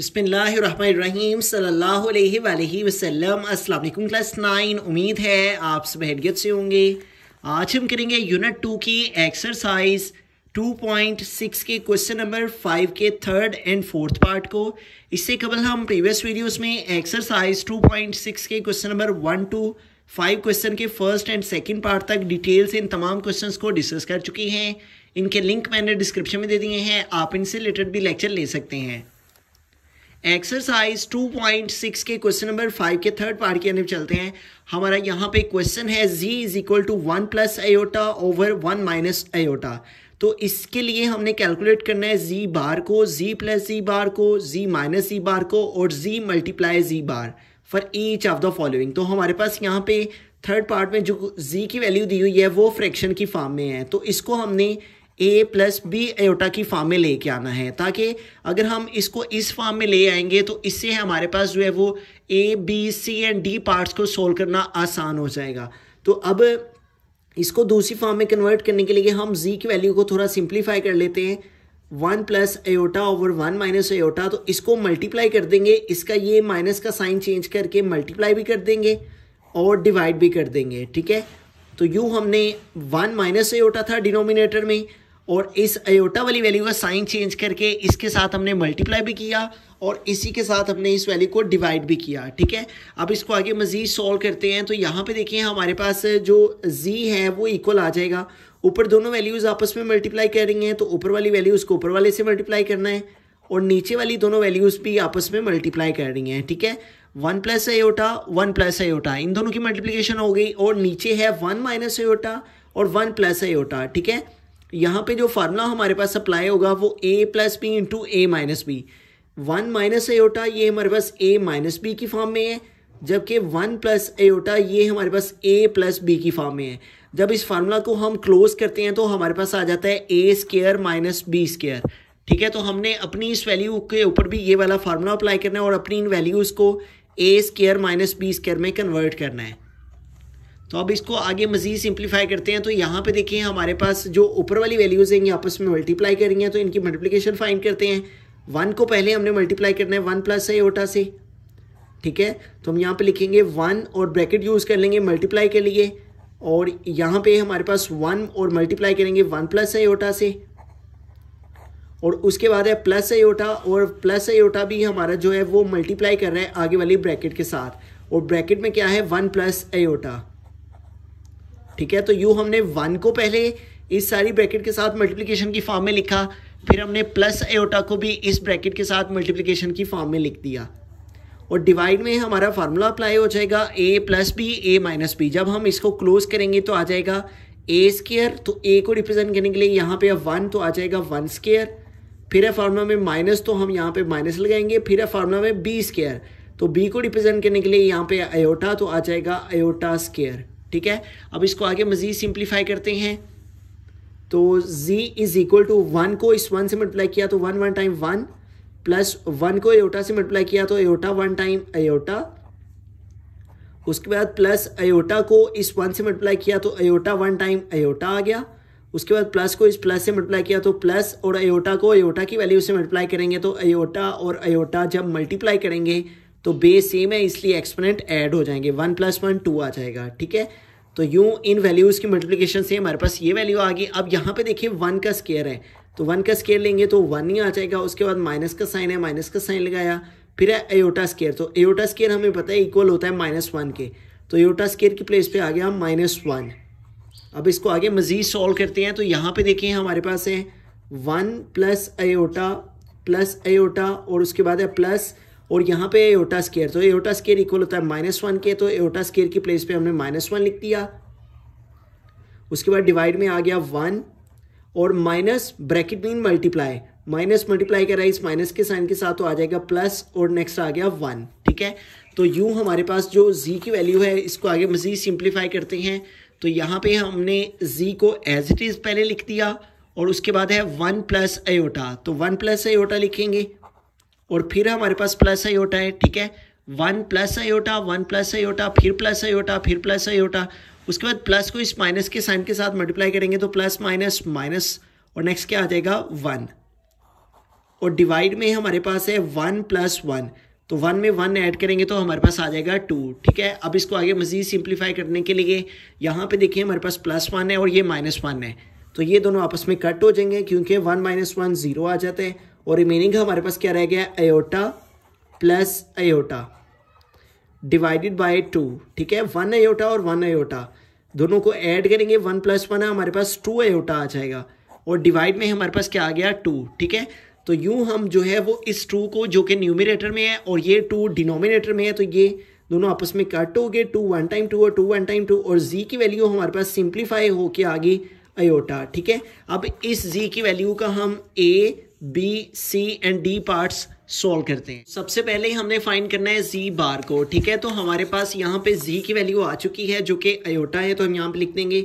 बसमीम सल्लल्लाहु अस्सलाम वालेकुम क्लास नाइन उम्मीद है आप सब हेडगत से होंगे आज हम करेंगे यूनिट टू की एक्सरसाइज 2.6 के क्वेश्चन नंबर फाइव के थर्ड एंड फोर्थ पार्ट को इससे कबल हम प्रीवियस वीडियोस में एक्सरसाइज 2.6 के question number one two five question के फर्स्ट एंड सेकेंड पार्ट तक डिटेल से इन तमाम क्वेश्चन को डिस्कस कर चुकी हैं इनके लिंक मैंने डिस्क्रिप्शन में दे दिए हैं आप इनसे रिलेटेड भी लेक्चर ले सकते हैं एक्सरसाइज 2.6 के क्वेश्चन नंबर फाइव के थर्ड पार्ट के अंदर चलते हैं हमारा यहाँ पे क्वेश्चन है z is equal to one plus iota over one minus iota तो इसके लिए हमने कैलकुलेट करना है z बार को z प्लस जी बार को z माइनस जी बार को और z multiply Z bar for each of the following तो हमारे पास यहाँ पे थर्ड पार्ट में जो z की वैल्यू दी हुई है वो फ्रैक्शन की फॉर्म में है तो इसको हमने ए प्लस बी एयोटा की फार्म में लेके आना है ताकि अगर हम इसको इस फार्म में ले आएंगे तो इससे हमारे पास जो है वो A B C and D parts को सोल्व करना आसान हो जाएगा तो अब इसको दूसरी फॉर्म में कन्वर्ट करने के लिए हम जी की वैल्यू को थोड़ा सिंप्लीफाई कर लेते हैं one plus iota over one minus iota तो इसको मल्टीप्लाई कर देंगे इसका ये माइनस का साइन चेंज करके मल्टीप्लाई भी कर देंगे और डिवाइड भी कर देंगे ठीक है तो यू हमने वन माइनस एयोटा था डिनोमिनेटर में और इस अयोटा वाली वैल्यू का साइन चेंज करके इसके साथ हमने मल्टीप्लाई भी किया और इसी के साथ हमने इस वैल्यू को डिवाइड भी किया ठीक है अब इसको आगे मज़ीद सॉल्व करते हैं तो यहाँ पे देखिए हमारे पास जो जी है वो इक्वल आ जाएगा ऊपर दोनों वैल्यूज़ आपस में मल्टीप्लाई कर रही हैं तो ऊपर वाली वैल्यू उसको ऊपर वाले से मल्टीप्लाई करना है और नीचे वाली दोनों वैल्यूज़ भी आपस में मल्टीप्लाई कर रही हैं ठीक है one plus iota one plus iota इन दोनों की मल्टीप्लीकेशन हो गई और नीचे है वन माइनस अयोटा और वन प्लस अयोटा ठीक है यहाँ पे जो फार्मूला हमारे पास अप्लाई होगा वो A plus B into A minus B one minus iota ये हमारे पास ए माइनस बी की फॉर्म में है जबकि वन प्लस एयोटा ये हमारे पास ए प्लस बी की फॉर्म में है जब इस फार्मूला को हम क्लोज करते हैं तो हमारे पास आ जाता है A square minus B square ठीक है तो हमने अपनी इस वैल्यू के ऊपर भी ये वाला फार्मूला अप्लाई करना है और अपनी इन वैल्यूज़ को A square minus B square में कन्वर्ट करना है तो अब इसको आगे मजीद सिंप्लीफाई करते हैं तो यहाँ पे देखिए हमारे पास जो ऊपर वाली वैल्यूज़ हैं ये आपस में मल्टीप्लाई करेंगे तो इनकी मल्टीप्लीकेशन फाइंड करते हैं वन को पहले हमने मल्टीप्लाई करना है वन प्लस ओटा से ठीक है तो हम यहाँ पे लिखेंगे वन और ब्रैकेट यूज़ कर लेंगे मल्टीप्लाई के लिए और यहाँ पे हमारे पास वन और मल्टीप्लाई करेंगे वन प्लस एटा से और उसके बाद है प्लस ओटा और प्लस एटा भी हमारा जो है वो मल्टीप्लाई कर रहा है आगे वाली ब्रैकेट के साथ और ब्रैकेट में क्या है वन प्लस एटा ठीक है तो यू हमने वन को पहले इस सारी ब्रैकेट के साथ मल्टीप्लिकेशन की फॉर्म में लिखा फिर हमने प्लस एओटा को भी इस ब्रैकेट के साथ मल्टीप्लिकेशन की फॉर्म में लिख दिया और डिवाइड में हमारा फार्मूला अप्लाई हो जाएगा A plus B A minus B जब हम इसको क्लोज करेंगे तो आ जाएगा ए स्केयर तो ए को रिप्रेजेंट करने के लिए यहाँ पे अब वन तो आ जाएगा वन स्केयर फिर है फार्मूला में माइनस तो हम यहाँ पे माइनस लगाएंगे फिर है फार्मूला में बी स्केयर तो बी को रिप्रेजेंट करने के लिए यहाँ पे अयोटा तो आ जाएगा एयोटा स्केयर ठीक है अब इसको आगे मज़ीद सिंप्लीफाई करते हैं तो z is equal to one को इस वन से मल्टीप्लाई किया तो one one time one plus one को एयोटा से मल्टीप्लाई किया तो एयोटा वन टाइम एयोटा उसके बाद प्लस अयोटा को इस वन से मल्टीप्लाई किया तो अयोटा वन टाइम अयोटा आ गया उसके बाद प्लस को इस प्लस से मल्टीप्लाई किया तो प्लस और अयोटा को अयोटा की वैल्यू से मल्टीप्लाई करेंगे तो अयोटा और अयोटा जब मल्टीप्लाई करेंगे तो बेस सेम है इसलिए एक्सपोनेंट ऐड हो जाएंगे वन प्लस वन टू आ जाएगा ठीक है तो यू इन वैल्यूज़ की मल्टीप्लिकेशन से हमारे पास ये वैल्यू आ गई अब यहाँ पे देखिए वन का स्केयर है तो वन का स्केयर लेंगे तो वन ही आ जाएगा उसके बाद माइनस का साइन है माइनस का साइन लगाया फिर है एयोटा स्केयर तो एयोटा स्केयर हमें पता है इक्वल होता है माइनस वन के तो एयोटा स्केयर की प्लेस पे आ गया माइनस वन अब इसको आगे मज़ीद सॉल्व करते हैं तो यहाँ पे देखिए हमारे पास है one plus iota plus iota और उसके बाद है प्लस और यहाँ पे एटा स्केयर तो एटा स्केयर इक्वल होता है माइनस वन के तो एटा स्केयर की प्लेस पे हमने माइनस वन लिख दिया उसके बाद डिवाइड में आ गया वन और minus bracket mean multiply minus multiply है इस माइनस के साइन के साथ तो आ जाएगा प्लस और नेक्स्ट आ गया वन ठीक है तो यू हमारे पास जो जी की वैल्यू है इसको आगे मज़ीद सिंप्लीफाई करते हैं तो यहाँ पे हमने जी को एज इट इज़ पहले लिख दिया और उसके बाद है वन प्लस एयोटा तो वन प्लस एयोटा लिखेंगे और फिर हमारे पास प्लस आयोटा है ठीक है one plus iota one plus iota फिर प्लस आयोटा फिर प्लस आयोटा उसके बाद प्लस को इस माइनस के साइन के साथ मल्टीप्लाई करेंगे तो प्लस माइनस माइनस और नेक्स्ट क्या आ जाएगा वन और डिवाइड में हमारे पास है वन प्लस वन तो वन में वन ऐड करेंगे तो हमारे पास आ जाएगा टू ठीक है अब इसको आगे मज़ीद सिंप्लीफाई करने के लिए यहाँ पे देखिए हमारे पास प्लस वन है और ये माइनस वन है तो ये दोनों आपस में कट हो जाएंगे क्योंकि वन माइनस वन ज़ीरो आ जाते हैं और रिमेनिंग हमारे पास क्या रह गया iota plus iota divided by two ठीक है वन अयोटा और वन अयोटा दोनों को ऐड करेंगे वन प्लस वन है हमारे पास टू अयोटा आ जाएगा और डिवाइड में हमारे पास क्या आ गया टू ठीक है तो यू हम जो है वो इस टू को जो कि न्यूमिनेटर में है और ये टू डिनोमिनेटर में है तो ये दोनों आपस में कट हो गए टू वन टाइम टू और टू वन टाइम टू और जी की वैल्यू हमारे पास सिंप्लीफाई होके आ गई अयोटा ठीक है अब इस जी की वैल्यू का हम A B C and D parts solve करते हैं सबसे पहले ही हमने फाइन करना है जी बार को ठीक है तो हमारे पास यहाँ पे जी की वैल्यू आ चुकी है जो कि अयोटा है तो हम यहाँ पे लिख देंगे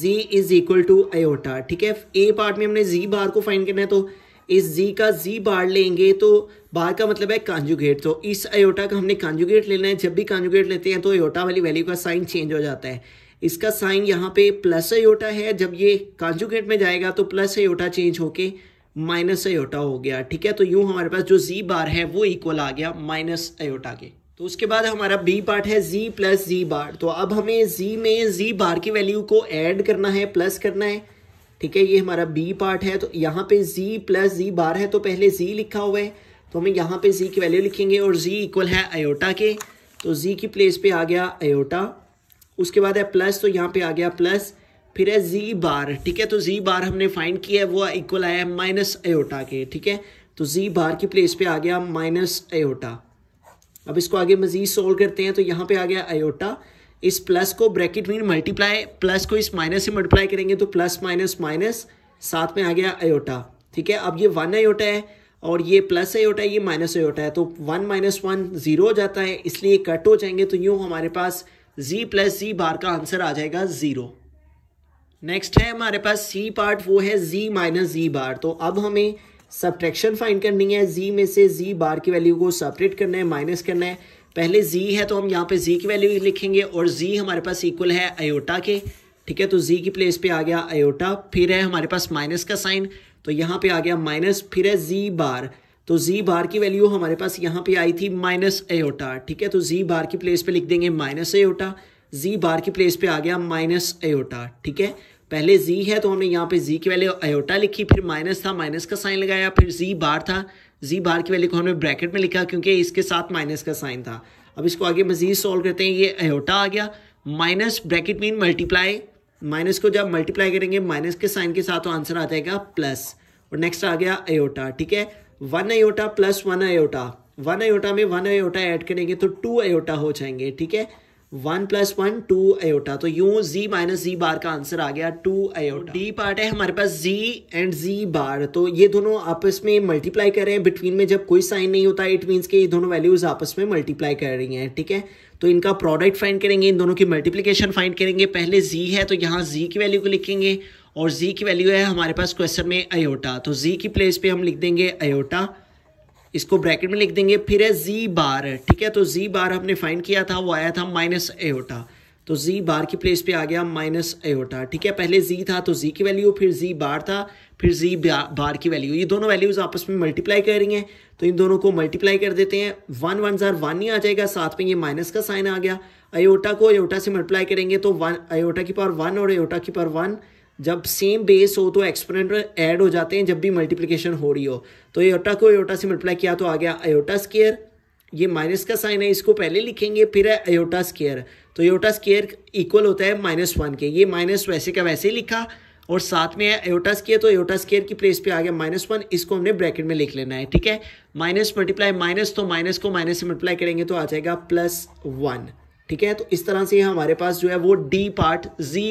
Z is equal to iota ठीक है ए पार्ट में हमने जी बार को फाइन करना है तो इस जी का जी बार लेंगे तो बार का मतलब है कांजुगेट तो इस अयोटा का हमने कांजुगेट लेना है जब भी कांजुगेट लेते हैं तो अयोटा वाली वैल्यू का साइन चेंज हो जाता है इसका साइन यहाँ पे प्लस अयोटा है जब ये कांजुगेट में जाएगा तो प्लस अयोटा चेंज होके माइनस अयोटा हो गया ठीक है तो यूं हमारे पास जो जी बार है वो इक्वल आ गया माइनस अयोटा के तो उसके बाद हमारा बी पार्ट है जी प्लस जी बार तो अब हमें जी में जी बार की वैल्यू को एड करना है प्लस करना है ठीक है ये हमारा बी पार्ट है तो यहाँ पे जी प्लस जी बार है तो पहले जी लिखा हुआ है तो हमें यहाँ पे जी की वैल्यू लिखेंगे और जी इक्वल है अयोटा के तो जी की प्लेस पे आ गया अयोटा उसके बाद है प्लस तो यहाँ पे आ गया प्लस फिर है जी बार ठीक है तो जी बार हमने फाइंड किया है वो इक्वल आया है माइनस एयोटा के ठीक है तो जी बार की प्लेस पे आ गया माइनस एयोटा अब इसको आगे मजीद सोल्व करते हैं तो यहाँ पे आ गया एयोटा इस प्लस को ब्रैकेट में मल्टीप्लाई प्लस को इस माइनस से मल्टीप्लाई करेंगे तो प्लस माइनस माइनस साथ में आ गया एयोटा ठीक है अब ये वन एयोटा है और ये प्लस एयोटा है ये माइनस एयोटा है तो वन माइनस वन ज़ीरो हो जाता है इसलिए कट हो जाएंगे तो यूँ हमारे पास जी प्लस जी बार का आंसर आ जाएगा ज़ीरो नेक्स्ट है हमारे पास सी पार्ट वो है जी माइनस जी बार तो अब हमें सब्ट्रैक्शन फाइंड करनी है जी में से जी बार की वैल्यू को सपरेट करना है माइनस करना है पहले जी है तो हम यहाँ पे जी की वैल्यू लिखेंगे और जी हमारे पास इक्वल है अयोटा के ठीक है तो जी की प्लेस पे आ गया अयोटा फिर है हमारे पास माइनस का साइन तो यहाँ पे आ गया माइनस फिर है जी बार तो जी बार की वैल्यू हमारे पास यहाँ पे आई थी माइनस अयोटा ठीक है तो जी बार की प्लेस पे लिख देंगे माइनस अयोटा जी बार की प्लेस पे आ गया माइनस अयोटा ठीक है पहले जी है तो हमने यहाँ पे जी की वैल्यू अयोटा लिखी फिर माइनस था माइनस का साइन लगाया फिर जी बार था जी बार की वैल्यू को हमने ब्रैकेट में लिखा क्योंकि इसके साथ माइनस का साइन था अब इसको आगे मजीद सॉल्व करते हैं ये अयोटा आ गया minus bracket mean multiply minus को जब मल्टीप्लाई करेंगे माइनस के साइन के साथ तो आंसर आ जाएगा प्लस और नेक्स्ट आ गया अयोटा ठीक है one iota plus one iota one iota में वन अयोटा ऐड करेंगे तो टू अयोटा हो जाएंगे ठीक है one plus one two iota तो यू जी माइनस जी बार का आंसर आ गया टू अयोटा डी पार्ट है हमारे पास जी एंड जी बार तो ये दोनों आपस में मल्टीप्लाई कर रहे हैं बिटवीन में जब कोई साइन नहीं होता इट मीन्स के ये दोनों वैल्यूज आपस में मल्टीप्लाई कर रही हैं ठीक है तो इनका प्रोडक्ट फाइंड करेंगे इन दोनों की मल्टीप्लीकेशन फाइंड करेंगे पहले जी है तो यहाँ जी की वैल्यू को लिखेंगे और जी की वैल्यू है हमारे पास क्वेश्चन में अयोटा तो जी की प्लेस पर हम लिख देंगे अयोटा इसको ब्रैकेट में लिख देंगे फिर है जी बार ठीक है तो जी बार हमने फाइंड किया था वो आया था माइनस एयोटा तो जी बार की प्लेस पे आ गया माइनस एयोटा ठीक है पहले जी था तो जी की वैल्यू फिर जी बार था फिर जी बार की वैल्यू ये दोनों वैल्यूज़ आपस में मल्टीप्लाई कर रही हैं तो इन दोनों को मल्टीप्लाई कर देते हैं वन वन ज़ार वन ही आ जाएगा साथ में ये माइनस का साइन आ गया अयोटा को अयोटा से मल्टीप्लाई करेंगे तो वन अयोटा की पावर वन और अयोटा की पावर वन जब सेम बेस हो तो एक्सपोनेंट ऐड हो जाते हैं जब भी मल्टीप्लिकेशन हो रही हो तो एयोटा को एयोटा से मल्टीप्लाई किया तो आ गया एयोटा स्केयर ये माइनस का साइन है इसको पहले लिखेंगे फिर है एयोटा स्केयर तो एयोटा स्केयर इक्वल होता है माइनस वन के ये माइनस वैसे का वैसे लिखा और साथ में है एयोटा स्केयर तो एयोटा स्केयर की प्लेस पे आ गया माइनस वन इसको हमने ब्रैकेट में लिख लेना है ठीक है माइनस मल्टीप्लाई माइनस तो माइनस को माइनस से मल्टीप्लाई करेंगे तो आ जाएगा प्लस वन ठीक है तो इस तरह से हमारे पास जो है वो D part Z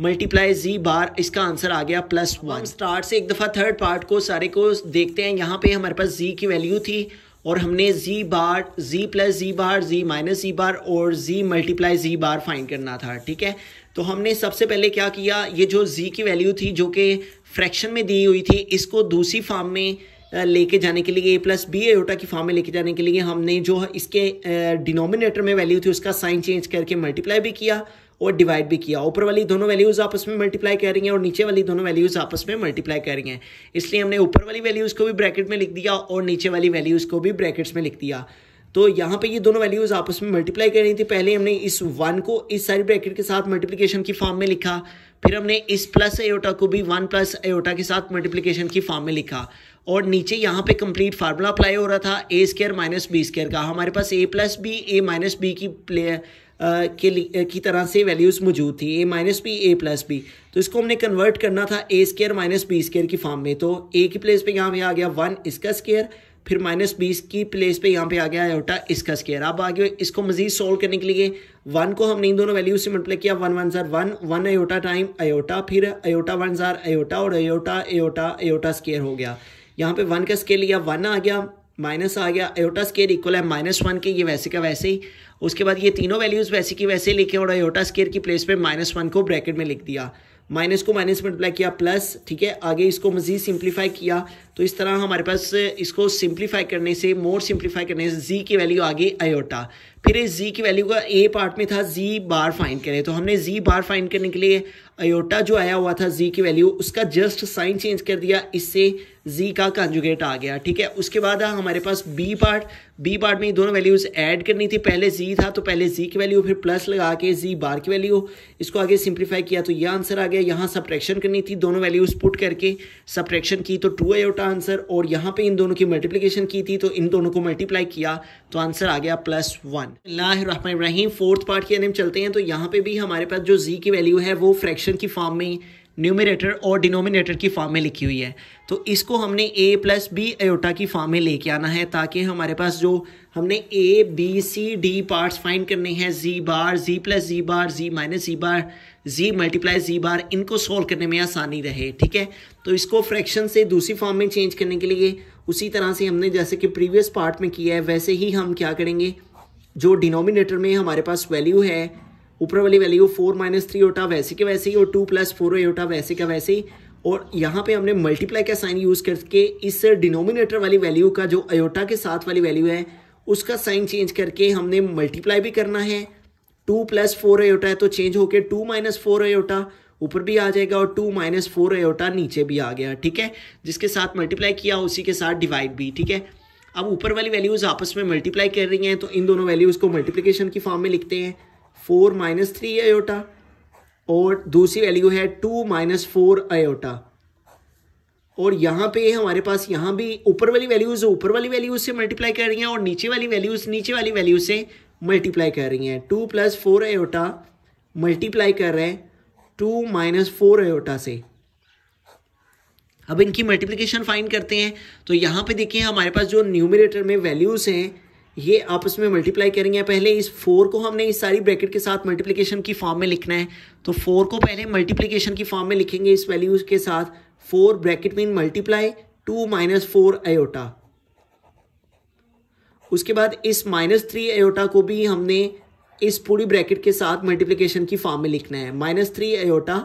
multiply Z bar इसका आंसर आ गया प्लस वन स्टार्ट से एक दफ़ा थर्ड पार्ट को सारे को देखते हैं यहाँ पे हमारे पास जी की वैल्यू थी और हमने जी बार जी प्लस जी बार जी माइनस जी बार और जी मल्टीप्लाई जी बार फाइंड करना था ठीक है तो हमने सबसे पहले क्या किया ये जो जी की वैल्यू थी जो कि फ्रैक्शन में दी हुई थी इसको दूसरी फॉर्म में लेके जाने के लिए ए प्लस बी एटा की फॉर्म में लेके जाने के लिए हमने जो इसके डिनोमिनेटर में वैल्यू थी उसका साइन चेंज करके मल्टीप्लाई भी किया और डिवाइड भी किया ऊपर वाली दोनों वैल्यूज़ आपस में मल्टीप्लाई कर रही हैं और नीचे वाली दोनों वैल्यूज़ आपस में मल्टीप्लाई कर रही हैं इसलिए हमने ऊपर वाली वैल्यूज़ को भी ब्रैकेट में लिख दिया और नीचे वाली वैल्यूज़ को भी ब्रैकेट्स में लिख दिया तो यहाँ पे ये दोनों वैल्यूज़ आपस में मल्टीप्लाई कर रही थी पहले हमने इस वन को इस सारी ब्रैकेट के साथ मल्टीप्लीकेशन की फॉर्म में लिखा फिर हमने इस प्लस एयोटा को भी वन प्लस एयोटा के साथ मल्टीप्लीकेशन की फॉर्म में लिखा और नीचे यहाँ पे कंप्लीट फार्मूला अप्लाई हो रहा था A square minus B square का हमारे पास A plus B A minus B की प्लेयर के की तरह से वैल्यूज़ मौजूद थी A minus B A plus B तो इसको हमने कन्वर्ट करना था A square minus B square की फॉर्म में तो ए की प्लेस पे यहाँ पे आ गया वन इसका स्केयर फिर माइनस बीस की प्लेस पे यहाँ पे आ गया आयोटा इसका स्केयर अब आगे इसको मजीद सोल्व करने के लिए वन को हमने इन दोनों वैल्यू से मल्टीप्लाई किया one one jar one one iota time iota फिर आयोटा वन जार आयोटा और आयोटा आयोटा आयोटा स्केयर हो गया यहाँ पे वन का स्केयर लिया वन आ गया माइनस आ गया एयोटा स्केयर इक्वल है माइनस वन के ये वैसे का वैसे ही उसके बाद ये तीनों वैल्यूज़ वैसे की वैसे लेके और अयोटा स्केयर की प्लेस पे माइनस वन को ब्रैकेट में लिख दिया माइनस को माइनस मल्टीप्लाई किया प्लस ठीक है आगे इसको मज़ीद सिंप्लीफाई किया तो इस तरह हमारे पास इसको सिंप्लीफाई करने से मोर सिंप्लीफाई करने से जी की वैल्यू आ गई अयोटा फिर इस जी की वैल्यू का ए पार्ट में था जी बार फाइंड करें तो हमने जी बार फाइंड करने के लिए अयोटा जो आया हुआ था जी की वैल्यू उसका जस्ट साइन चेंज कर दिया इससे जी का कंजुगेट आ गया ठीक है उसके बाद आ हमारे पास बी पार्ट बी पार्ट में दोनों वैल्यूज ऐड करनी थी पहले जी था तो पहले जी की वैल्यू फिर प्लस लगा के जी बार की वैल्यू इसको आगे सिंप्लीफाई किया तो यह आंसर आ गया यहाँ सप्रेक्शन करनी थी दोनों वैल्यूज पुट करके सप्रेक्शन की तो टू अयोटा आंसर और यहाँ पर इन दोनों की मल्टीप्लीकेशन की थी तो इन दोनों को मल्टीप्लाई किया तो आंसर आ गया प्लस वन रहीम फोर्थ पार्ट के हम चलते हैं तो यहाँ पे भी हमारे पास जो जी की वैल्यू है वो फ्रैक्शन की फॉर्म में न्यूमिनेटर और डिनोमिनेटर की फॉर्म में लिखी हुई है तो इसको हमने ए प्लस बी एटा की फॉर्म में लेके आना है ताकि हमारे पास जो हमने A B C D parts find करने हैं जी बार जी प्लस जी बार जी माइनस जी bar Z multiply Z bar इनको सॉल्व करने में आसानी रहे ठीक है तो इसको फ्रैक्शन से दूसरी फॉर्म में चेंज करने के लिए उसी तरह से हमने जैसे कि प्रीवियस पार्ट में किया है वैसे ही हम क्या करेंगे जो डिनोमिनेटर में हमारे पास वैल्यू है ऊपर वाली वैल्यू फोर माइनस थ्री ओटा वैसे के वैसे ही और टू प्लस फोर ओटा वैसे का वैसे ही और यहाँ पे हमने मल्टीप्लाई का साइन यूज़ करके इस डिनोमिनेटर वाली वैल्यू का जो अयोटा के साथ वाली वैल्यू है उसका साइन चेंज करके हमने मल्टीप्लाई भी करना है टू प्लस फोर अयोटा है तो चेंज होके टू माइनस फोर अयोटा ऊपर भी आ जाएगा और टू माइनस फोर अयोटा नीचे भी आ गया ठीक है जिसके साथ मल्टीप्लाई किया उसी के साथ डिवाइड भी ठीक है अब ऊपर वाली वैल्यूज़ आपस में मल्टीप्लाई कर रही हैं तो इन दोनों वैल्यूज़ को मल्टीप्लीकेशन की फॉर्म में लिखते हैं फोर माइनस थ्री अयोटा और दूसरी वैल्यू है टू माइनस फोर अयोटा और यहाँ पे हमारे पास यहाँ भी ऊपर वाली वैल्यूज़ ऊपर वाली वैल्यूज़ से मल्टीप्लाई कर रही हैं और नीचे वाली वैल्यूज़ नीचे वाली वैल्यू से मल्टीप्लाई कर रही हैं two plus four iota multiply कर रहे हैं टू माइनस फोर एयोटा से अब इनकी मल्टीप्लिकेशन फाइंड करते हैं तो यहाँ पे देखिए हमारे पास जो न्यूमिनेटर में वैल्यूज़ हैं ये आपस में मल्टीप्लाई करेंगे पहले इस फोर को हमने इस सारी ब्रैकेट के साथ मल्टीप्लीकेशन की फॉर्म में लिखना है तो फोर को पहले मल्टीप्लीकेशन की फॉर्म में लिखेंगे इस वैल्यूज के साथ four bracket mean multiply two minus four iota उसके बाद इस माइनस थ्री एयोटा को भी हमने इस पूरी ब्रैकेट के साथ मल्टीप्लीकेशन की फॉर्म में लिखना है minus three iota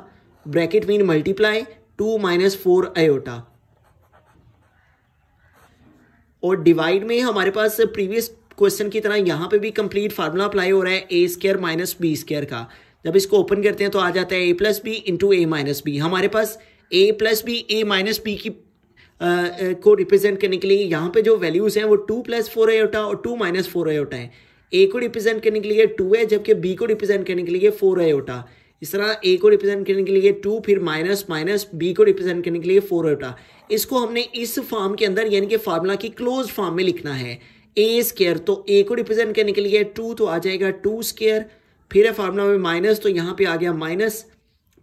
bracket mean multiply two minus four iota और डिवाइड में हमारे पास प्रीवियस क्वेश्चन की तरह यहां पे भी कंप्लीट फार्मूला अप्लाई हो रहा है A square minus B square का जब इसको ओपन करते हैं तो आ जाता है A plus B into A minus B हमारे पास A plus B A minus B की आ, को रिप्रेजेंट करने के लिए यहाँ पे जो वैल्यूज़ हैं वो टू प्लस फोर आयोटा और टू माइनस फोर आयोटा है ए को रिप्रेजेंट करने के लिए टू है जबकि बी को रिप्रेजेंट करने के लिए फोर आयोटा इस तरह ए को रिप्रेजेंट करने के लिए टू फिर माइनस माइनस बी को रिप्रेजेंट करने के लिए फोर ओटा इसको हमने इस फॉर्म के अंदर यानी कि फार्मूला की क्लोज फॉर्म में लिखना है ए स्केयर तो ए को रिप्रेजेंट करने के लिए टू तो आ जाएगा टू स्केयर फिर है फार्मूला में माइनस तो यहाँ पे आ गया माइनस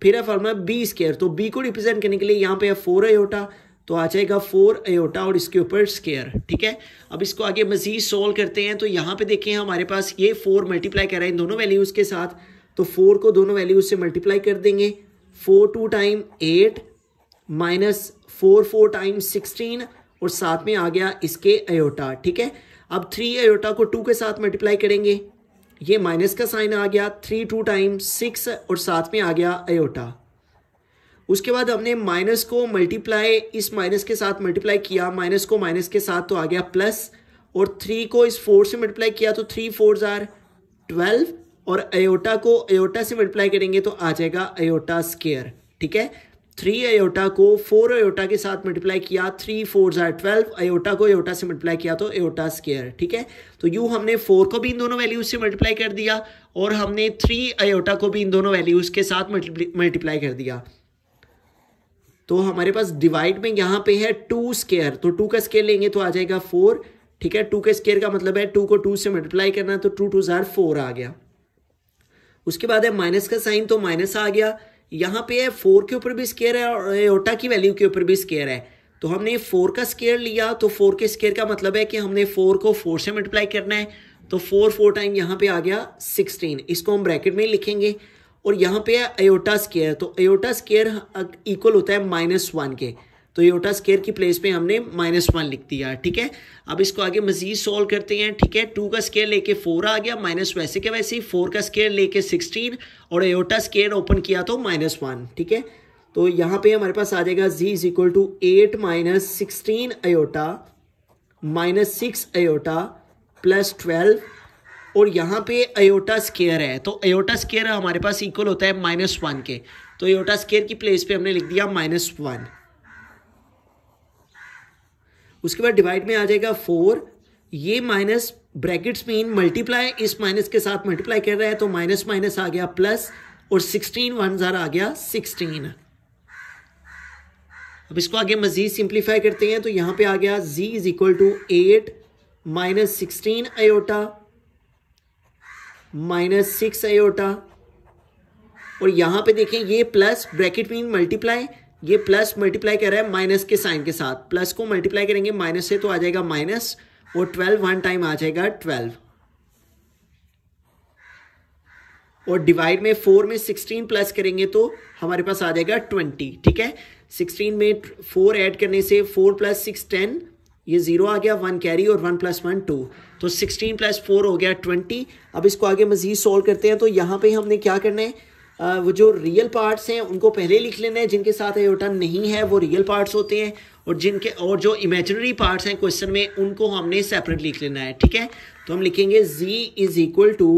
फिर है फार्मूला बी स्केयर तो बी को रिप्रेजेंट करने के लिए यहाँ पे है फोर एटा तो आ जाएगा फोर एटा और इसके ऊपर स्केयर ठीक है अब इसको आगे मजीद सॉल्व करते हैं तो यहाँ पे देखें हमारे पास ये फोर मल्टीप्लाई कर रहे हैं इन दोनों वैल्यूज़ के साथ तो फोर को दोनों वैल्यूज से मल्टीप्लाई कर देंगे four two time eight minus four four time sixteen और साथ में आ गया इसके अयोटा ठीक है अब थ्री अयोटा को टू के साथ मल्टीप्लाई करेंगे ये माइनस का साइन आ गया थ्री टू टाइम सिक्स और साथ में आ गया अयोटा उसके बाद हमने माइनस को मल्टीप्लाई इस माइनस के साथ मल्टीप्लाई किया माइनस को माइनस के साथ तो आ गया प्लस और थ्री को इस फोर से मल्टीप्लाई किया तो थ्री फोर ज़ार ट्वेल्व और अयोटा को अयोटा से मल्टीप्लाई करेंगे तो आ जाएगा अयोटा स्केयर ठीक है थ्री अयोटा को फोर अयोटा के साथ मल्टीप्लाई किया थ्री फोर जार ट्वेल्व अयोटा को अयोटा से मल्टीप्लाई किया तो अयोटा स्केयर ठीक है तो यू हमने फोर को भी इन दोनों वैल्यूज से मल्टीप्लाई कर दिया और हमने थ्री अयोटा को भी इन दोनों वैल्यूज के साथ मल्टीप्लाई कर दिया तो हमारे पास डिवाइड में यहाँ पे है टू स्केयर तो टू का स्केयर लेंगे तो आ जाएगा फोर ठीक है टू के स्केयर का मतलब है टू को टू से मल्टीप्लाई करना तो टू टू जार फोर आ गया उसके बाद है माइनस का साइन तो माइनस आ गया यहाँ पे है फोर के ऊपर भी स्केयर है और एयोटा की वैल्यू के ऊपर भी स्केयर है तो हमने फोर का स्केयर लिया तो फोर के स्केयर का मतलब है कि हमने फोर को फोर से मल्टीप्लाई करना है तो फोर फोर टाइम यहाँ पे आ गया सिक्सटीन इसको हम ब्रैकेट में लिखेंगे और यहाँ पे है अयोटा स्केयर तो अयोटा स्केयर इक्वल होता है माइनस वन के तो योटा स्केयर की प्लेस पे हमने माइनस वन लिख दिया ठीक है अब इसको आगे मजीद सॉल्व करते हैं ठीक है टू का स्केयर लेके फोर आ गया माइनस वैसे के वैसे ही फोर का स्केयर लेके सिक्सटीन और योटा स्केयर ओपन किया तो माइनस वन ठीक है तो यहाँ पे हमारे पास आ जाएगा Z is equal to eight minus sixteen iota minus six iota plus twelve और यहाँ पे अयोटा स्केयर है तो अयोटा स्केयर हमारे पास इक्वल होता है माइनस वन के तो अयोटा स्केयर की प्लेस पे हमने लिख दिया माइनस वन उसके बाद डिवाइड में आ जाएगा फोर ये माइनस ब्रैकेट्स में इन मल्टीप्लाई इस माइनस के साथ मल्टीप्लाई कर रहा है तो माइनस माइनस आ गया प्लस और सिक्सटीन वन ज़ार आ गया सिक्सटीन अब इसको आगे मज़ीद सिंप्लीफाई करते हैं तो यहां पे आ गया z is equal to eight minus sixteen iota minus six iota और यहां पे देखें ये प्लस ब्रैकेट में मल्टीप्लाई ये प्लस मल्टीप्लाई कर रहा है माइनस के साइन के साथ प्लस को मल्टीप्लाई करेंगे माइनस से तो आ जाएगा माइनस और ट्वेल्व वन टाइम आ जाएगा ट्वेल्व और डिवाइड में फोर में सिक्सटीन प्लस करेंगे तो हमारे पास आ जाएगा ट्वेंटी ठीक है सिक्सटीन में फोर ऐड करने से फोर प्लस सिक्स टेन ये जीरो आ गया वन कैरी और वन प्लस वन टू तो सिक्सटीन प्लस फोर हो गया ट्वेंटी अब इसको आगे मजीद सॉल्व करते हैं तो यहाँ पे हमने क्या करना है वो जो रियल पार्ट्स हैं उनको पहले लिख लेना है जिनके साथ एयोटा नहीं है वो रियल पार्ट्स होते हैं और जिनके और जो इमेजनरी पार्ट्स हैं क्वेश्चन में उनको हमने सेपरेट लिख लेना है ठीक है तो हम लिखेंगे z is equal to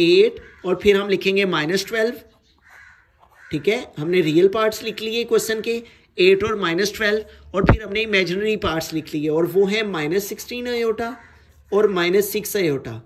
eight और फिर हम लिखेंगे माइनस ट्वेल्व ठीक है हमने रियल पार्ट्स लिख लिए क्वेश्चन के एट और माइनस ट्वेल्व और फिर हमने इमेजनरी पार्ट्स लिख लिए और वो है माइनस सिक्सटीन अयोटा और माइनस सिक्स अयोटा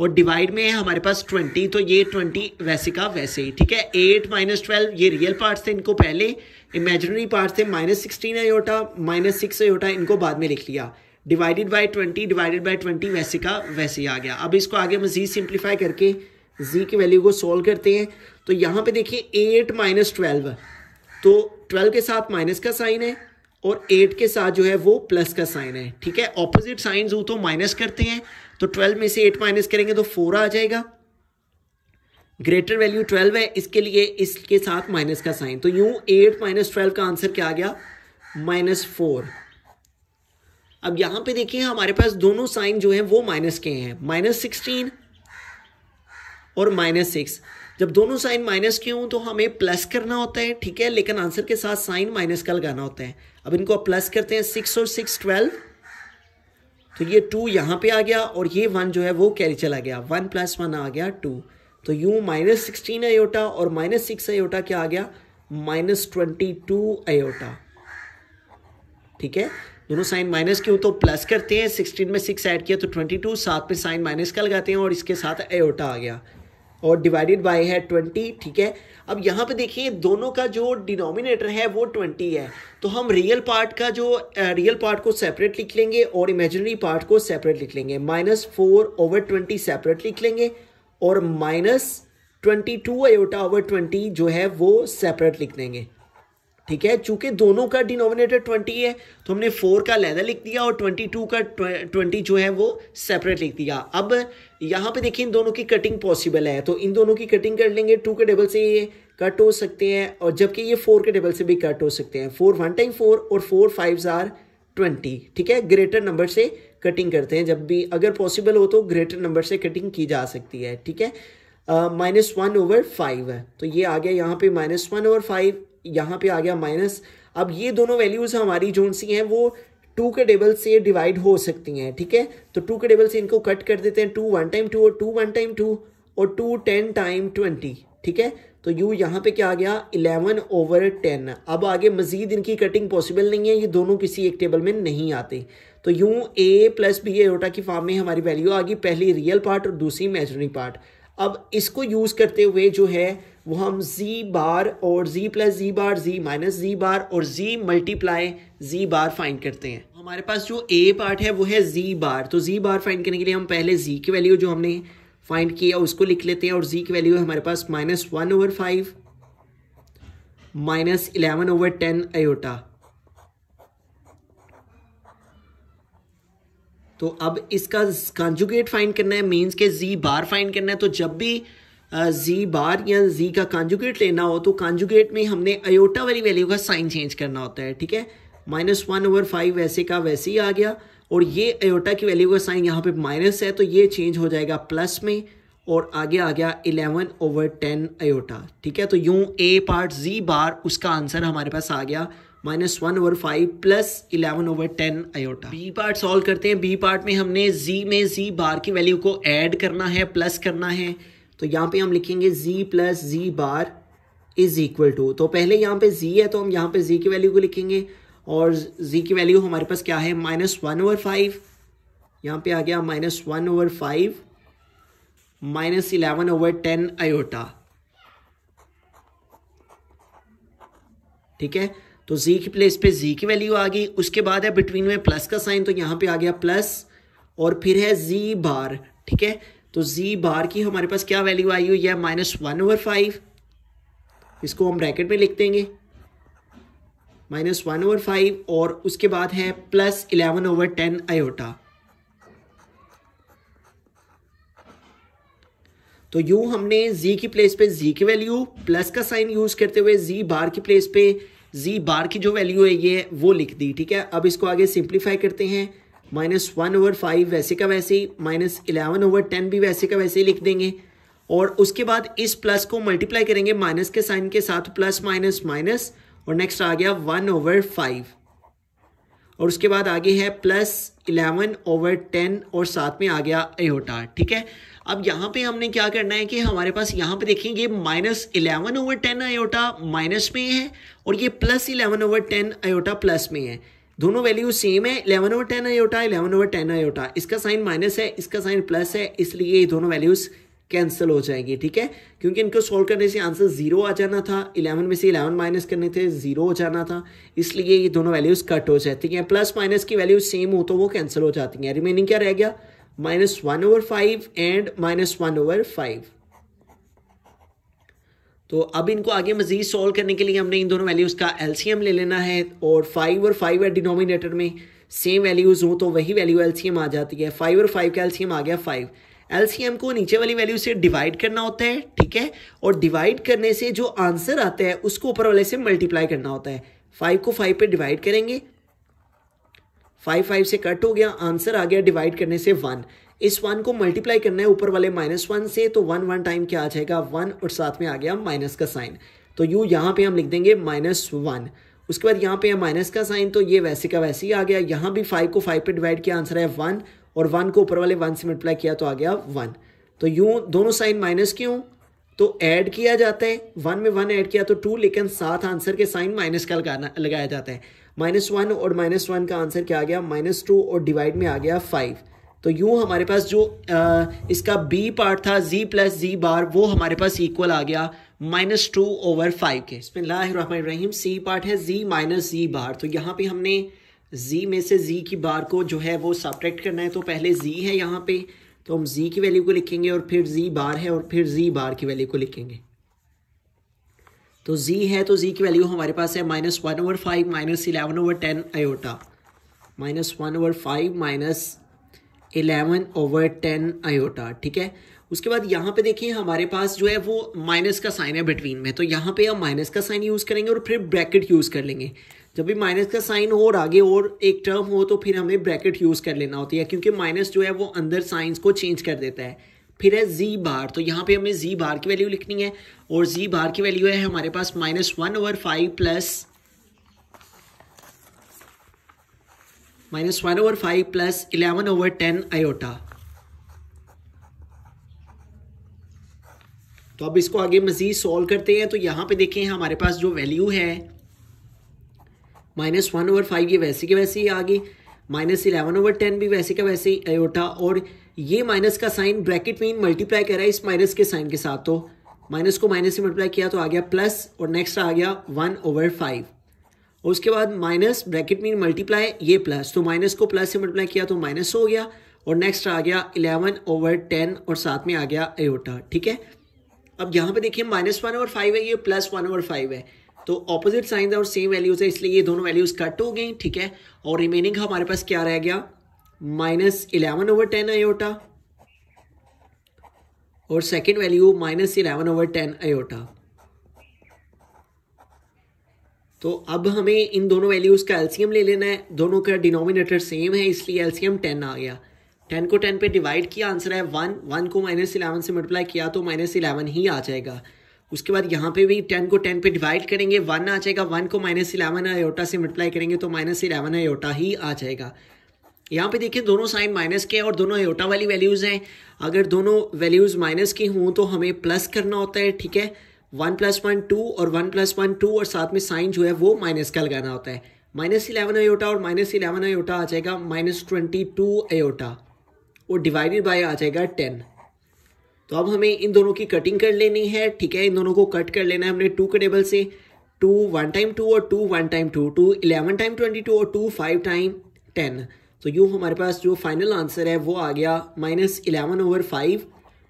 और डिवाइड में है हमारे पास ट्वेंटी तो ये ट्वेंटी वैसे का वैसे ही ठीक है एट माइनस ट्वेल्व ये रियल पार्ट्स थे इनको पहले इमेजनरी पार्ट थे minus sixteen iota minus six iota इनको बाद में लिख लिया divided by twenty divided by twenty वैसे का वैसे ही आ गया अब इसको आगे जी सिंप्लीफाई करके जी की वैल्यू को सोल्व करते हैं तो यहाँ पर देखिए एट माइनस ट्वेल्व तो ट्वेल्व के साथ माइनस का साइन है और एट के साथ जो है वो प्लस का साइन है ठीक है ऑपोजिट साइन जो तो माइनस करते हैं तो ट्वेल्व में से एट माइनस करेंगे तो फोर आ जाएगा ग्रेटर वैल्यू ट्वेल्व है इसके लिए इसके साथ माइनस का साइन तो यूं एट माइनस ट्वेल्व का आंसर क्या आ गया माइनस फोर अब यहां पे देखिए हमारे पास दोनों साइन जो है वो माइनस के हैं माइनस सिक्सटीन और माइनस सिक्स जब दोनों साइन माइनस के हों तो हमें प्लस करना होता है ठीक है लेकिन आंसर के साथ साइन माइनस का लगाना होता है अब इनको प्लस करते हैं सिक्स और सिक्स ट्वेल्व तो ये टू यहाँ पे आ गया और ये वन जो है वो कैरी चला गया वन प्लस वन आ गया टू तो यू माइनस सिक्सटीन अयोटा और माइनस सिक्स अयोटा क्या आ गया माइनस ट्वेंटी टू अयोटा ठीक है दोनों साइन माइनस क्यों तो प्लस करते हैं सिक्सटीन में सिक्स ऐड किया तो ट्वेंटी टू साथ में साइन माइनस का लगाते हैं और इसके साथ अयोटा आ गया और डिवाइडेड बाय है ट्वेंटी ठीक है अब यहाँ पे देखिए दोनों का जो डिनोमिनेटर है वो ट्वेंटी है तो हम रियल पार्ट का जो रियल पार्ट को सेपरेट लिख लेंगे और इमेजिनरी पार्ट को सेपरेट लिख लेंगे minus four over twenty separate लिख लेंगे और minus twenty two iota over twenty जो है वो सेपरेट लिख लेंगे ठीक है चूंकि दोनों का डिनोमिनेटर ट्वेंटी है तो हमने फोर का लेदर लिख दिया और ट्वेंटी टू का ट्वेंटी जो है वो सेपरेट लिख दिया अब यहाँ पे देखिए इन दोनों की कटिंग पॉसिबल है तो इन दोनों की कटिंग कर लेंगे टू के टेबल से ये कट हो सकते हैं और जबकि ये फोर के टेबल से भी कट हो सकते हैं फोर वन टाइम फोर और फोर फाइव आर ट्वेंटी ठीक है ग्रेटर नंबर से कटिंग करते हैं जब भी अगर पॉसिबल हो तो ग्रेटर नंबर से कटिंग की जा सकती है ठीक है माइनस वन ओवर फाइव तो ये आ गया यहाँ पे माइनस वन ओवर फाइव यहाँ पे आ गया माइनस अब ये दोनों वैल्यूज़ हमारी जो सी हैं वो टू के टेबल से डिवाइड हो सकती हैं ठीक है तो टू के टेबल से इनको कट कर देते हैं टू वन टाइम टू और टू वन टाइम टू और टू टेन टाइम ट्वेंटी ठीक है तो यू यहाँ पे क्या आ गया इलेवन ओवर टेन अब आगे मजीद इनकी कटिंग पॉसिबल नहीं है ये दोनों किसी एक टेबल में नहीं आते तो यू ए प्लस बी एटा की फॉर्म में हमारी वैल्यू आ गई पहली रियल पार्ट और दूसरी इमेजनरी पार्ट अब इसको यूज़ करते हुए जो है वो हम z बार और z प्लस जी बार z माइनस जी बार और z multiply z bar find करते हैं हमारे पास जो a पार्ट है वो है z बार तो z बार फाइंड करने के लिए हम पहले z की वैल्यू जो हमने फाइंड किया उसको लिख लेते हैं और z की वैल्यू है हमारे पास minus one over five minus eleven over ten iota तो अब इसका कंजुगेट फाइंड करना है मीन्स के जी बार फाइंड करना है तो जब भी जी बार या जी का कॉन्जुगेट लेना हो तो कॉन्जुगेट में हमने अयोटा वाली वैल्यू का साइन चेंज करना होता है ठीक है माइनस वन ओवर फाइव वैसे का वैसे ही आ गया और ये अयोटा की वैल्यू का साइन यहाँ पे माइनस है तो ये चेंज हो जाएगा प्लस में और आगे आ गया इलेवन ओवर टेन अयोटा ठीक है तो यूँ ए पार्ट जी बार उसका आंसर हमारे पास आ गया minus one over five plus eleven over ten iota B part solve करते हैं बी पार्ट में हमने जी में जी बार की वैल्यू को ऐड करना है प्लस करना है तो यहाँ पे हम लिखेंगे z plus ji bar is equal to तो पहले यहाँ पे z है तो हम यहाँ पे z की वैल्यू को लिखेंगे और z की वैल्यू हमारे पास क्या है माइनस वन ओवर फाइव यहाँ पे आ गया minus one over five minus eleven over ten iota ठीक है तो z की प्लेस पे z की वैल्यू आ गई उसके बाद है बिटवीन में प्लस का साइन तो यहाँ पे आ गया प्लस और फिर है z बार ठीक है तो जी बार की हमारे पास क्या वैल्यू आई हुई है माइनस वन ओवर फाइव इसको हम ब्रैकेट में लिख देंगे माइनस वन ओवर फाइव और उसके बाद है plus eleven over ten iota तो यू हमने z की प्लेस पे z की वैल्यू प्लस का साइन यूज करते हुए z बार की प्लेस पे z बार की जो वैल्यू है ये वो लिख दी ठीक है अब इसको आगे सिंप्लीफाई करते हैं माइनस वन ओवर फाइव वैसे का वैसे ही माइनस इलेवन ओवर टेन भी वैसे का वैसे ही लिख देंगे और उसके बाद इस प्लस को मल्टीप्लाई करेंगे माइनस के साइन के साथ प्लस माइनस माइनस और नेक्स्ट आ गया वन ओवर फाइव और उसके बाद आगे है प्लस इलेवन ओवर टेन और साथ में आ गया एहोटा ठीक है अब यहाँ पे हमने क्या करना है कि हमारे पास यहाँ पे देखेंगे minus eleven over ten iota minus में है और ये plus eleven over ten iota plus में है दोनों वैल्यू सेम है eleven over ten iota eleven over ten iota इसका साइन माइनस है इसका साइन प्लस है इसलिए ये दोनों वैल्यूज कैंसिल हो जाएंगी ठीक है क्योंकि इनको सॉल्व करने से आंसर जीरो आ जाना था इलेवन में से इलेवन माइनस करने थे जीरो हो जाना था इसलिए ये दोनों वैल्यूज कट तो हो जाती हैं प्लस माइनस की वैल्यूज सेम हो तो वो कैंसिल हो जाती हैं रिमेनिंग क्या रह गया minus one over five and minus one over five तो अब इनको आगे मजीद सॉल्व करने के लिए हमने इन दोनों वैल्यूज़ का एलसीएम ले लेना है और फाइव और फाइव है डिनोमिनेटर में सेम वैल्यूज़ हो तो वही वैल्यू एलसीएम आ जाती है फाइव और फाइव का एलसीएम आ गया फाइव एलसीएम को नीचे वाली वैल्यू से डिवाइड करना होता है ठीक है और डिवाइड करने से जो आंसर आता है उसको ऊपर वाले से मल्टीप्लाई करना होता है फाइव को फाइव पे डिवाइड करेंगे फाइव फाइव से कट हो गया आंसर आ गया डिवाइड करने से वन इस वन को मल्टीप्लाई करना है ऊपर वाले माइनस वन से तो वन वन टाइम क्या आ जाएगा वन और साथ में आ गया माइनस का साइन तो यू यहाँ पे हम लिख देंगे माइनस वन उसके बाद यहाँ पे है माइनस का साइन तो ये वैसे का वैसे ही आ गया यहाँ भी फाइव को फाइव पे डिवाइड किया आंसर है वन और वन को ऊपर वाले वन से मल्टीप्लाई किया तो आ गया वन तो यू दोनों साइन माइनस क्यों तो ऐड किया जाता है वन में वन ऐड किया तो टू लेकिन साथ आंसर के साइन माइनस का लगाना लगाया जाता है माइनस वन और माइनस वन का आंसर क्या आ गया माइनस टू और डिवाइड में आ गया फाइव तो यूँ हमारे पास जो आ, इसका बी पार्ट था जी प्लस जी बार वो हमारे पास इक्वल आ गया माइनस टू ओवर फाइव के इसमें लाइम सी पार्ट है जी माइनस जी बार तो यहाँ पे हमने जी में से जी की बार को जो है वो सब्ट्रैक्ट करना है तो पहले जी है यहाँ पे तो हम जी की वैल्यू को लिखेंगे और फिर जी बार है और फिर जी बार की वैल्यू को लिखेंगे तो जी है तो जी की वैल्यू हमारे पास है minus one over five minus eleven over ten iota minus one over five minus eleven over ten iota ठीक है उसके बाद यहाँ पे देखिए हमारे पास जो है वो माइनस का साइन है बिटवीन में तो यहाँ पे हम माइनस का साइन यूज़ करेंगे और फिर ब्रैकेट यूज़ कर लेंगे जब भी माइनस का साइन हो और आगे और एक टर्म हो तो फिर हमें ब्रैकेट यूज़ कर लेना होती है क्योंकि माइनस जो है वो अंदर साइंस को चेंज कर देता है फिर है जी बार तो यहाँ पे हमें जी बार की वैल्यू लिखनी है और जी बार की वैल्यू है हमारे पास minus one over five plus minus one over five plus eleven over ten iota तो अब इसको आगे मज़ीद सॉल्व करते हैं तो यहाँ पे देखें हमारे पास जो वैल्यू है माइनस वन ओवर फाइव ये वैसे के वैसे ही आ गई माइनस इलेवन ओवर टेन भी वैसे का वैसे ही आयोटा और ये माइनस का साइन ब्रैकेट में मल्टीप्लाई कर रहा है इस माइनस के साइन के साथ तो माइनस को माइनस से मल्टीप्लाई किया तो आ गया प्लस और नेक्स्ट आ गया वन ओवर फाइव उसके बाद माइनस ब्रैकेट मीन मल्टीप्लाई ये प्लस तो माइनस को प्लस से मल्टीप्लाई किया तो माइनस हो गया और नेक्स्ट आ गया इलेवन ओवर टेन और साथ में आ गया एयोटा ठीक है अब यहाँ पे देखिए माइनस वन ओवर फाइव है ये प्लस वन ओवर फाइव है तो ऑपोजिट साइन और सेम वैल्यूज है इसलिए ये दोनों वैल्यूज कट हो गई ठीक है और रिमेनिंग हमारे पास क्या रह गया minus eleven over ten iota और second value minus eleven over ten iota तो अब हमें इन दोनों वैल्यूज़ का एल्सियम ले लेना है दोनों का डिनोमिनेटर सेम है इसलिए एल्सियम टेन आ गया टेन को टेन पे डिवाइड किया आंसर है वन वन को माइनस इलेवन से मल्टीप्लाई किया तो माइनस इलेवन ही आ जाएगा उसके बाद यहाँ पे भी टेन को टेन पे डिवाइड करेंगे वन आ जाएगा वन को माइनस इलेवन आयोटा से मल्टीप्लाई करेंगे तो माइनस इलेवन आयोटा ही आ जाएगा यहाँ पे देखिए दोनों साइन माइनस के हैं और दोनों आयोटा वाली वैल्यूज़ हैं अगर दोनों वैल्यूज़ माइनस की हों तो हमें प्लस करना होता है ठीक है वन प्लस वन टू और वन प्लस वन टू और साथ में साइन जो है वो माइनस का लगाना होता है माइनस इलेवन एयोटा और माइनस इलेवन एयोटा आ जाएगा माइनस ट्वेंटी टू एयोटा और डिवाइडेड बाय आ जाएगा टेन तो अब हमें इन दोनों की कटिंग कर लेनी है ठीक है इन दोनों को कट कर लेना है हमने टू के टेबल से टू वन टाइम टू और two one time two two eleven time twenty two और टू फाइव टाइम टेन तो यूँ हमारे पास जो फाइनल आंसर है वो आ गया माइनस इलेवन ओवर फाइव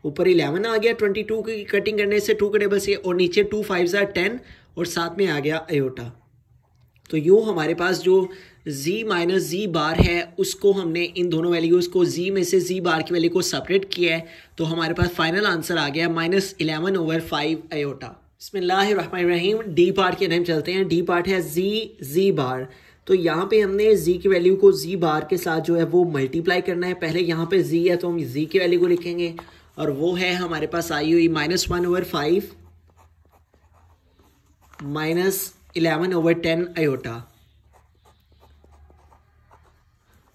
ऊपर इलेवन आ गया ट्वेंटी टू की कटिंग करने से टू के टेबल से और नीचे टू फाइव ज़ार टेन और साथ में आ गया अयोटा तो यूँ हमारे पास जो z माइनस जी बार है उसको हमने इन दोनों वैल्यूज़ को z में से z बार की वैल्यू को सेपरेट किया है तो हमारे पास फाइनल आंसर आ गया minus eleven over five iota बसमीम डी पार्ट के नाम चलते हैं डी पार्ट है जी जी बार तो यहाँ पे हमने जी की वैल्यू को जी बार के साथ जो है वो मल्टीप्लाई करना है पहले यहाँ पे जी है तो हम जी की वैल्यू को लिखेंगे और वो है हमारे पास आई हुई minus one over five minus eleven over ten iota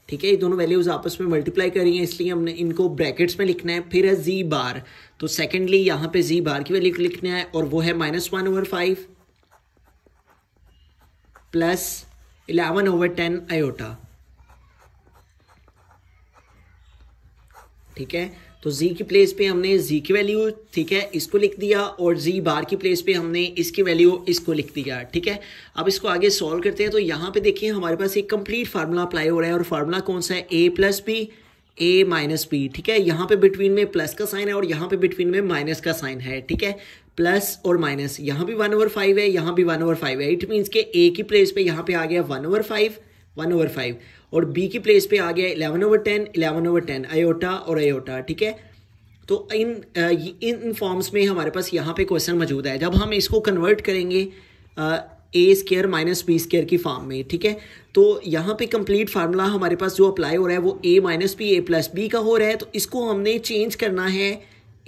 ठीक है ये दोनों वैल्यूज आपस में मल्टीप्लाई करी हैं इसलिए हमने इनको ब्रैकेट्स में लिखना है फिर है जी बार तो सेकेंडली यहां पे जी बार की वैल्यू लिखना है और वो है minus one over five plus eleven over ten iota ठीक है तो जी की प्लेस पे हमने जी की वैल्यू ठीक है इसको लिख दिया और जी बार की प्लेस पे हमने इसकी वैल्यू इसको लिख दिया ठीक है अब इसको आगे सॉल्व करते हैं तो यहाँ पे देखिए हमारे पास एक कंप्लीट फार्मूला अप्लाई हो रहा है और फार्मूला कौन सा है A plus B A minus B ठीक है यहाँ पे बिटवीन में प्लस का साइन है और यहाँ पे बिटवीन में माइनस का साइन है ठीक है प्लस और माइनस यहाँ भी वन ओवर फाइव है यहाँ भी वन ओवर फाइव है इट मीन्स के ए की प्लेस पे यहाँ पे आ गया one over five one over five और बी की प्लेस पे आ गया eleven over ten eleven over ten iota और आयोटा ठीक है तो इन इन फॉर्म्स में हमारे पास यहाँ पे क्वेश्चन मौजूद है जब हम इसको कन्वर्ट करेंगे A square minus B square की फॉर्म में ठीक है तो यहाँ पे कंप्लीट फार्मूला हमारे पास जो अप्लाई हो रहा है वो A minus B A plus B का हो रहा है तो इसको हमने चेंज करना है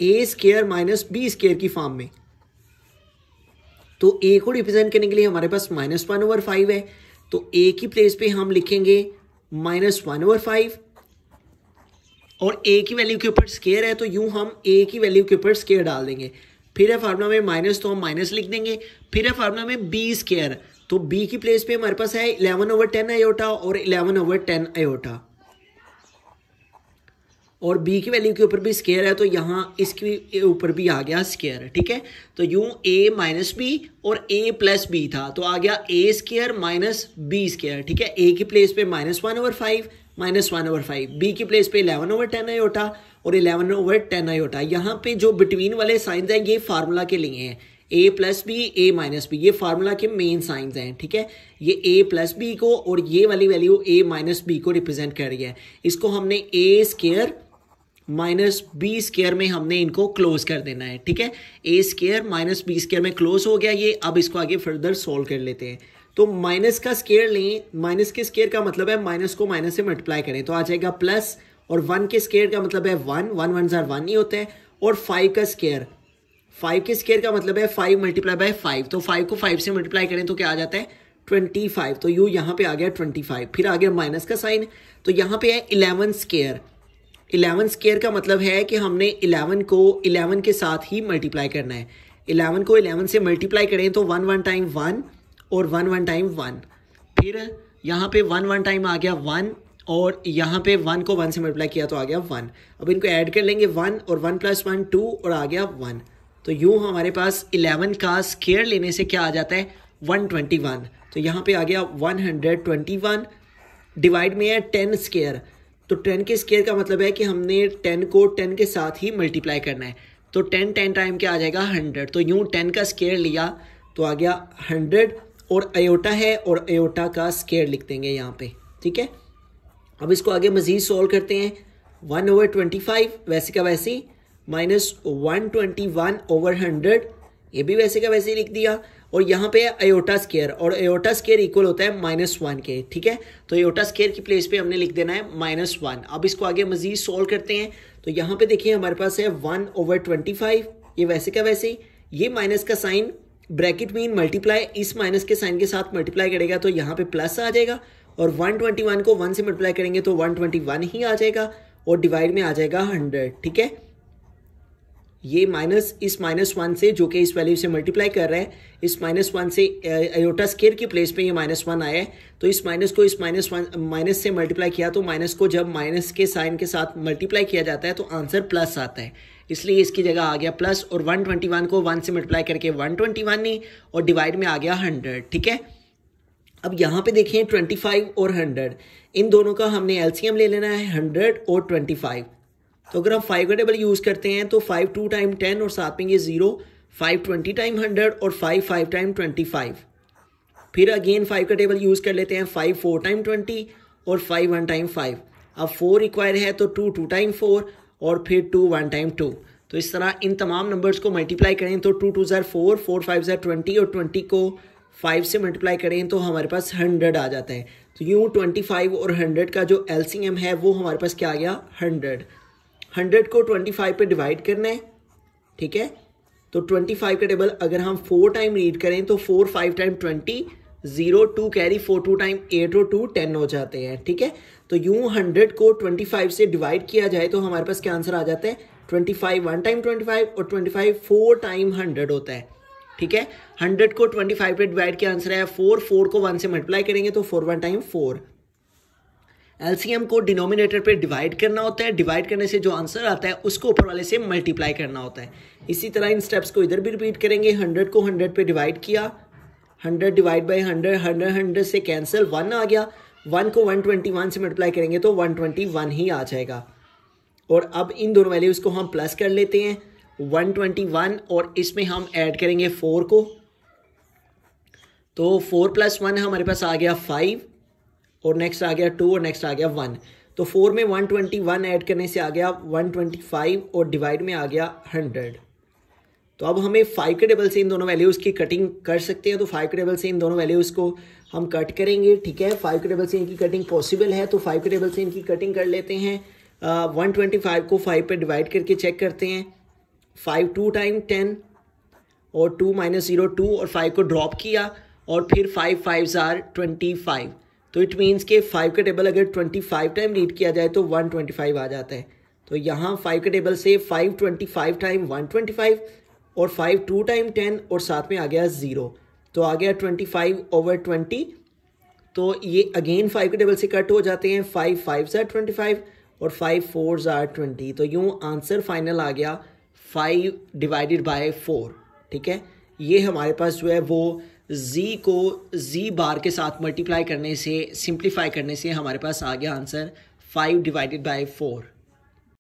A square minus B square की फॉर्म में तो ए को रिप्रेजेंट करने के लिए हमारे पास माइनस वन ओवर फाइव है तो ए की प्लेस पे हम लिखेंगे माइनस वन ओवर फाइव और ए की वैल्यू के ऊपर स्केयर है तो यूं हम ए की वैल्यू के ऊपर स्केयर डाल देंगे फिर है फार्मूला में माइनस तो हम माइनस लिख देंगे फिर है फार्मूला में बी स्केयर तो बी की प्लेस पे हमारे पास है इलेवन ओवर टेन आयोटा और इलेवन ओवर टेन आयोटा और बी की वैल्यू के ऊपर भी स्केयर है तो यहाँ इसके ऊपर भी आ गया स्केयर ठीक है तो यूं ए माइनस बी और ए प्लस बी था तो आ गया A square minus B square ठीक है ए की प्लेस पे minus one over five minus one over five B की प्लेस पे इलेवन ओवर टेन आयोटा और इलेवन ओवर टेन आयोटा यहाँ पे जो बिटवीन वाले साइंस हैं ये फार्मूला के लिए हैं A plus B A minus B ये फार्मूला के मेन साइंस हैं ठीक है ये ए प्लस बी को और ये वाली वैल्यू ए माइनस बी को रिप्रेजेंट कर रही है इसको हमने A square minus B square में हमने इनको क्लोज कर देना है ठीक है A square minus B square में क्लोज हो गया ये अब इसको आगे फर्दर सोल्व कर लेते हैं तो माइनस का स्केयर लें माइनस के स्केयर का मतलब है माइनस को माइनस से मल्टीप्लाई करें तो आ जाएगा प्लस और वन के स्केयर का मतलब है one one one jar one ही होता है और फाइव का स्केयर फाइव के स्केयर का मतलब है फाइव मल्टीप्लाई बाय फाइव तो फाइव को फाइव से मल्टीप्लाई करें तो क्या आ जाता है ट्वेंटी फाइव तो यू यहाँ पे आ गया ट्वेंटी फाइव फिर आ गया माइनस का साइन तो यहाँ पे है इलेवन स्केयर इलेवन स्केयर का मतलब है कि हमने इलेवन को इलेवन के साथ ही मल्टीप्लाई करना है इलेवन को इलेवन से मल्टीप्लाई करें तो वन वन टाइम वन और वन वन टाइम वन फिर यहाँ पे वन वन टाइम आ गया वन और यहाँ पे वन को वन से मल्टीप्लाई किया तो आ गया वन अब इनको ऐड कर लेंगे वन और वन प्लस वन टू और आ गया वन तो यूँ हमारे पास इलेवन का स्केयर लेने से क्या आ जाता है वन ट्वेंटी वन तो यहाँ पे आ गया one hundred twenty one divide में है टेन स्केयर तो टेन के स्केयर का मतलब है कि हमने टेन को टेन के साथ ही मल्टीप्लाई करना है तो टेन टेन टाइम क्या आ जाएगा हंड्रेड तो यूँ टेन का स्केयर लिया तो आ गया हंड्रेड और अयोटा है और अयोटा का स्केयर लिख देंगे यहाँ पे ठीक है अब इसको आगे मज़ीद सॉल्व करते हैं वन ओवर ट्वेंटी फाइव वैसे का वैसे ही minus one twenty one over hundred ये भी वैसे का वैसे ही लिख दिया और यहाँ पे अयोटा स्केयर और अयोटा स्केयर इक्वल होता है माइनस वन के ठीक है तो एयोटा स्केयर की प्लेस पे हमने लिख देना है माइनस वन अब इसको आगे मजीद सॉल्व करते हैं तो यहाँ पे देखिए हमारे पास है वन ओवर ट्वेंटी फाइव ये वैसे का वैसे ही ये माइनस का साइन ब्रैकेट मीन मल्टीप्लाई इस माइनस के साइन के साथ मल्टीप्लाई करेगा तो यहाँ पे प्लस आ जाएगा और वन को वन से मल्टीप्लाई करेंगे तो वन ही आ जाएगा और डिवाइड में आ जाएगा हंड्रेड ठीक है ये माइनस इस माइनस वन से जो कि इस वैल्यू से मल्टीप्लाई कर रहा है इस माइनस वन से एयोटा स्केयर की प्लेस पे ये माइनस वन आया है तो इस माइनस को इस माइनस वन माइनस से मल्टीप्लाई किया तो माइनस को जब माइनस के साइन के साथ मल्टीप्लाई किया जाता है तो आंसर प्लस आता है इसलिए इसकी जगह आ गया प्लस और वन ट्वेंटी वन को वन से मल्टीप्लाई करके वन ट्वेंटी वन नहीं और डिवाइड में आ गया हंड्रेड ठीक है अब यहाँ पे देखिए फाइव और हंड्रेड इन दोनों का हमने एलसीएम ले लेना है हंड्रेड और ट्वेंटी फाइव तो अगर हम फाइव का टेबल यूज़ करते हैं तो फाइव टू टाइम टेन और साथ में ये zero five twenty time hundred और five five time twenty five फिर अगेन फाइव का टेबल यूज़ कर लेते हैं फाइव फोर टाइम ट्वेंटी और फाइव वन टाइम फाइव अब फोर रिक्वायर है तो टू टू टाइम फोर और फिर टू वन टाइम टू तो इस तरह इन तमाम नंबर्स को मल्टीप्लाई करें तो two two are four four five tsar twenty और ट्वेंटी को फाइव से मल्टीप्लाई करें तो हमारे पास हंड्रेड आ जाता है तो यूँ ट्वेंटी फाइव और हंड्रेड का जो एल है वो हमारे पास क्या आ गया हंड्रेड हंड्रेड को ट्वेंटी फाइव पे डिवाइड करना है ठीक है तो ट्वेंटी फाइव का टेबल अगर हम फोर टाइम रीड करें तो four five time twenty zero two carry four two time eight और टू टेन हो जाते हैं ठीक है तो यूं हंड्रेड को ट्वेंटी फाइव से डिवाइड किया जाए तो हमारे पास क्या आंसर आ जाता है twenty five one time twenty five और twenty five four time hundred होता है ठीक है हंड्रेड को ट्वेंटी फाइव पे डिवाइड किया आंसर है फोर फोर को वन से मल्टीप्लाई करेंगे तो four one time four LCM को डिनोमिनेटर पे डिवाइड करना होता है डिवाइड करने से जो आंसर आता है उसको ऊपर वाले से मल्टीप्लाई करना होता है इसी तरह इन स्टेप्स को इधर भी रिपीट करेंगे हंड्रेड को हंड्रेड पे डिवाइड किया hundred divide by hundred hundred hundred से कैंसिल वन आ गया वन को वन ट्वेंटी वन से मल्टीप्लाई करेंगे तो वन ट्वेंटी वन ही आ जाएगा और अब इन दोनों वैल्यूज़ को हम प्लस कर लेते हैं वन ट्वेंटी वन और इसमें हम ऐड करेंगे फोर को तो फोर प्लस वन हमारे पास आ गया फाइव और नेक्स्ट आ गया टू और नेक्स्ट आ गया वन तो फोर में वन ट्वेंटी वन ऐड करने से आ गया वन ट्वेंटी फाइव और डिवाइड में आ गया हंड्रेड तो अब हमें फाइव के टेबल से इन दोनों वैल्यूज़ की कटिंग कर सकते हैं तो फाइव के टेबल से इन दोनों वैल्यूज़ को हम कट करेंगे ठीक है फाइव के टेबल से इनकी कटिंग पॉसिबल है तो फाइव के टेबल से इनकी कटिंग कर लेते हैं वन ट्वेंटी फाइव को फाइव पर डिवाइड करके चेक करते हैं फाइव टू टाइम टेन और टू माइनस ज़ीरो टू और फाइव को ड्रॉप किया और फिर फाइव फाइव ज़ार ट्वेंटी फाइव तो इट मीन्स के फाइव का टेबल अगर ट्वेंटी फाइव टाइम रीड किया जाए तो वन ट्वेंटी फाइव आ जाता है तो यहाँ फाइव के टेबल से five twenty five time one twenty five और फाइव टू टाइम टेन और साथ में आ गया ज़ीरो तो आ गया ट्वेंटी फाइव ओवर ट्वेंटी तो ये अगेन फाइव के टेबल से कट हो जाते हैं फाइव फाइव ज़ार ट्वेंटी फाइव और फाइव फोर ज़ार ट्वेंटी तो यूँ आंसर फाइनल आ गया फाइव डिवाइडेड बाय फोर ठीक है ये हमारे पास जो है वो z को z बार के साथ मल्टीप्लाई करने से सिंप्लीफाई करने से हमारे पास आ गया answer five divided by four